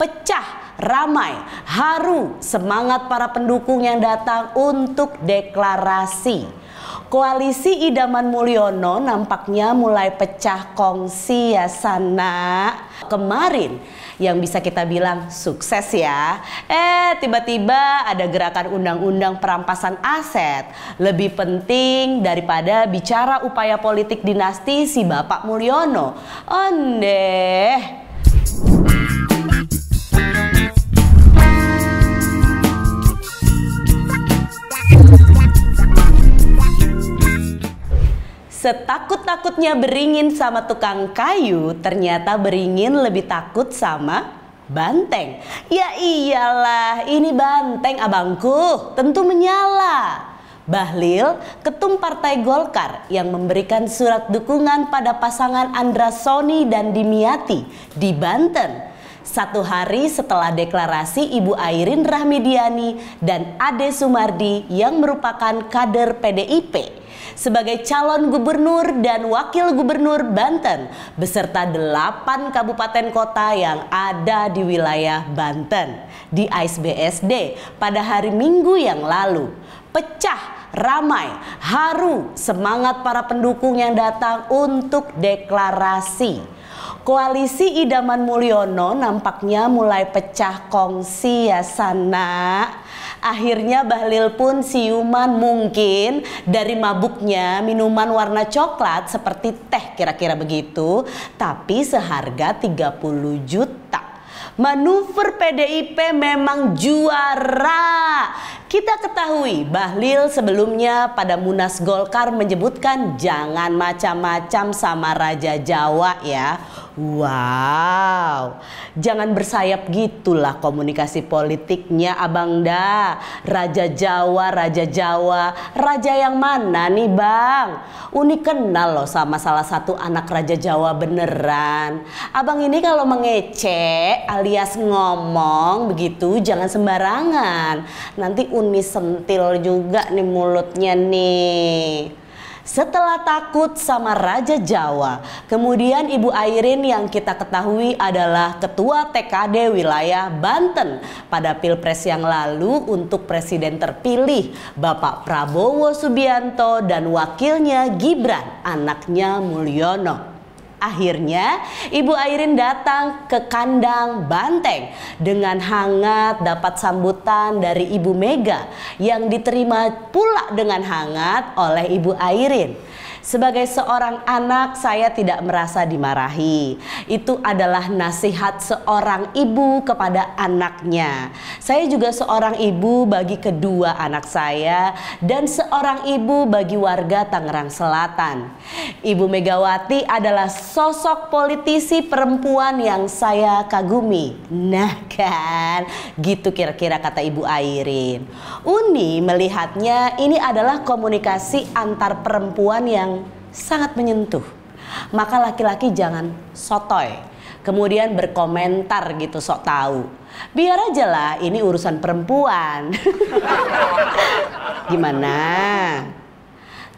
pecah, ramai, haru semangat para pendukung yang datang untuk deklarasi. Koalisi Idaman Mulyono nampaknya mulai pecah kongsi ya sana. Kemarin yang bisa kita bilang sukses ya. Eh tiba-tiba ada gerakan undang-undang perampasan aset. Lebih penting daripada bicara upaya politik dinasti si Bapak Mulyono. Ondeh. Setakut-takutnya beringin sama tukang kayu, ternyata beringin lebih takut sama banteng. Ya iyalah, ini banteng abangku, tentu menyala. Bahlil, ketum Partai Golkar yang memberikan surat dukungan pada pasangan Andra Soni dan Dimiati di Banten satu hari setelah deklarasi Ibu Airin Rahmidiani dan Ade Sumardi yang merupakan kader PDIP sebagai calon gubernur dan wakil gubernur Banten beserta delapan kabupaten kota yang ada di wilayah Banten di ISBSD pada hari Minggu yang lalu. Pecah, ramai, haru semangat para pendukung yang datang untuk deklarasi. Koalisi Idaman Mulyono nampaknya mulai pecah kongsi ya sana. Akhirnya Bahlil pun siuman mungkin dari mabuknya minuman warna coklat seperti teh kira-kira begitu. Tapi seharga 30 juta. Manuver PDIP memang juara kita ketahui Bahlil sebelumnya pada Munas Golkar menyebutkan jangan macam-macam sama Raja Jawa ya. Wow, jangan bersayap gitulah komunikasi politiknya Abang Da. Raja Jawa, Raja Jawa, Raja yang mana nih Bang? Unik kenal loh sama salah satu anak Raja Jawa beneran. Abang ini kalau mengecek alias ngomong begitu jangan sembarangan. Nanti Uni sentil juga nih mulutnya nih. Setelah takut sama Raja Jawa, kemudian Ibu Airin yang kita ketahui adalah Ketua TKD Wilayah Banten pada Pilpres yang lalu untuk Presiden terpilih Bapak Prabowo Subianto dan wakilnya Gibran, anaknya Mulyono. Akhirnya, Ibu Airin datang ke kandang banteng dengan hangat dapat sambutan dari Ibu Mega yang diterima pula dengan hangat oleh Ibu Airin. Sebagai seorang anak saya tidak merasa dimarahi. Itu adalah nasihat seorang ibu kepada anaknya. Saya juga seorang ibu bagi kedua anak saya dan seorang ibu bagi warga Tangerang Selatan. Ibu Megawati adalah sosok politisi perempuan yang saya kagumi. Nah kan, gitu kira-kira kata Ibu Airin. Uni melihatnya ini adalah komunikasi antar perempuan yang sangat menyentuh. Maka laki-laki jangan sotoy, kemudian berkomentar gitu sok tahu. Biar aja lah ini urusan perempuan. Gimana?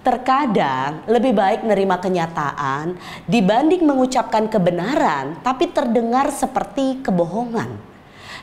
Terkadang lebih baik nerima kenyataan dibanding mengucapkan kebenaran tapi terdengar seperti kebohongan.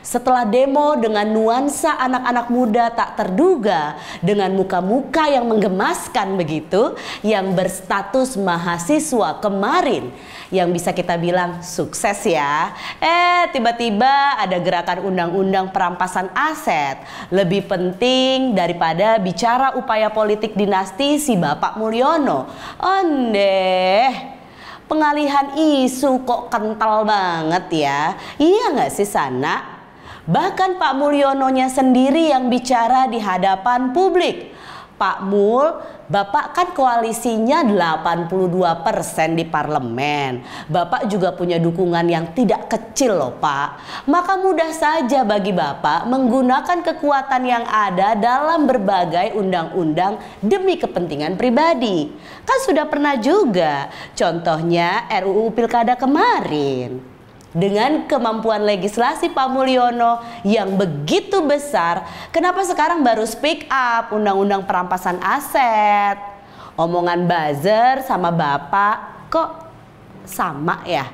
Setelah demo dengan nuansa anak-anak muda tak terduga dengan muka-muka yang menggemaskan begitu yang berstatus mahasiswa kemarin yang bisa kita bilang sukses ya. Eh tiba-tiba ada gerakan undang-undang perampasan aset lebih penting daripada bicara upaya politik dinasti si Bapak Mulyono. Ondeh pengalihan isu kok kental banget ya. Iya gak sih sana? Bahkan Pak Mulyono-nya sendiri yang bicara di hadapan publik. Pak Mul, Bapak kan koalisinya 82% di parlemen. Bapak juga punya dukungan yang tidak kecil loh Pak. Maka mudah saja bagi Bapak menggunakan kekuatan yang ada dalam berbagai undang-undang demi kepentingan pribadi. Kan sudah pernah juga, contohnya RUU Pilkada kemarin dengan kemampuan legislasi Pak Mulyono yang begitu besar, kenapa sekarang baru speak up undang-undang perampasan aset? Omongan buzzer sama Bapak kok sama ya?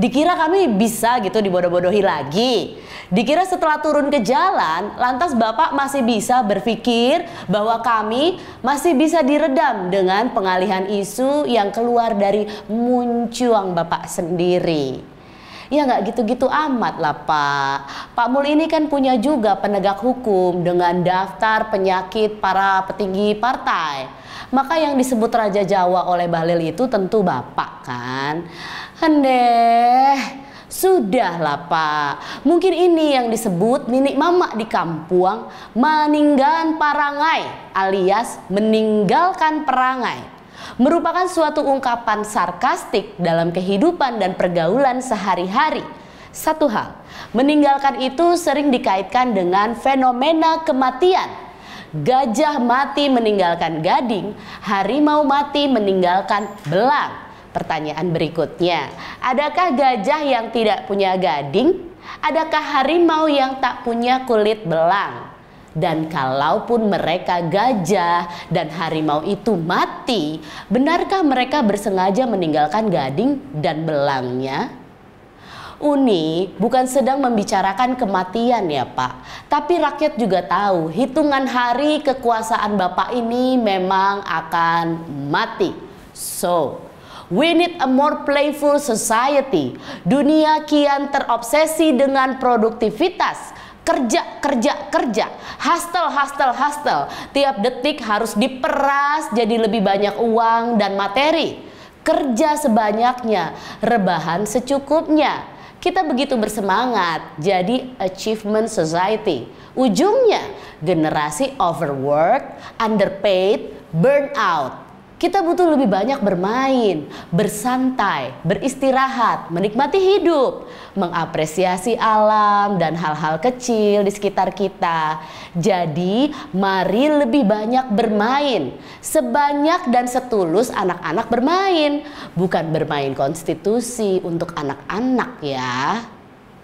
Dikira kami bisa gitu dibodoh-bodohi lagi. Dikira setelah turun ke jalan, lantas Bapak masih bisa berpikir bahwa kami masih bisa diredam dengan pengalihan isu yang keluar dari muncuang Bapak sendiri. Ya nggak gitu-gitu amat lah Pak. Pak Mul ini kan punya juga penegak hukum dengan daftar penyakit para petinggi partai. Maka yang disebut Raja Jawa oleh Bahlil itu tentu Bapak kan. Hendeh. Sudahlah Pak, mungkin ini yang disebut nini mama di Kampuang meninggalkan parangai alias meninggalkan perangai merupakan suatu ungkapan sarkastik dalam kehidupan dan pergaulan sehari-hari. Satu hal, meninggalkan itu sering dikaitkan dengan fenomena kematian. Gajah mati meninggalkan gading, harimau mati meninggalkan belang. Pertanyaan berikutnya, adakah gajah yang tidak punya gading? Adakah harimau yang tak punya kulit belang? Dan kalaupun mereka gajah dan harimau itu mati, benarkah mereka bersengaja meninggalkan gading dan belangnya? Uni bukan sedang membicarakan kematian ya Pak, tapi rakyat juga tahu hitungan hari kekuasaan Bapak ini memang akan mati. So, We need a more playful society. Dunia kian terobsesi dengan produktivitas kerja kerja kerja hustle hustle hustle tiap detik harus diperas jadi lebih banyak uang dan materi kerja sebanyaknya rebahan secukupnya kita begitu bersemangat jadi achievement society ujungnya generasi overwork underpaid burnout kita butuh lebih banyak bermain, bersantai, beristirahat, menikmati hidup, mengapresiasi alam dan hal-hal kecil di sekitar kita. Jadi, mari lebih banyak bermain, sebanyak dan setulus anak-anak bermain, bukan bermain konstitusi untuk anak-anak ya.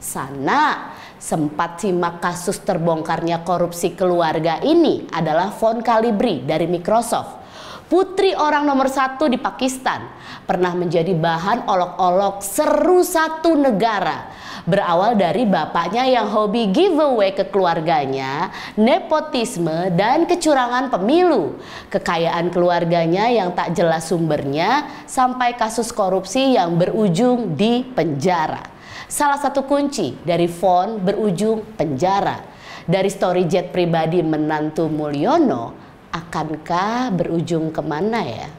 Sana sempat simak kasus terbongkarnya korupsi keluarga ini adalah Von Calibri dari Microsoft putri orang nomor satu di Pakistan, pernah menjadi bahan olok-olok seru satu negara. Berawal dari bapaknya yang hobi giveaway ke keluarganya, nepotisme dan kecurangan pemilu, kekayaan keluarganya yang tak jelas sumbernya, sampai kasus korupsi yang berujung di penjara. Salah satu kunci dari font berujung penjara. Dari story jet pribadi menantu Mulyono, akankah berujung kemana ya